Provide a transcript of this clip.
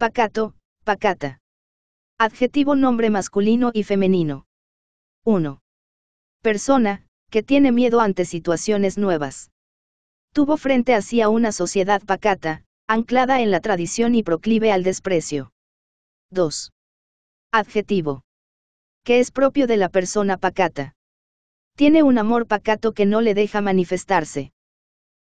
Pacato, pacata. Adjetivo nombre masculino y femenino. 1. Persona, que tiene miedo ante situaciones nuevas. Tuvo frente hacia a una sociedad pacata, anclada en la tradición y proclive al desprecio. 2. Adjetivo. Que es propio de la persona pacata. Tiene un amor pacato que no le deja manifestarse.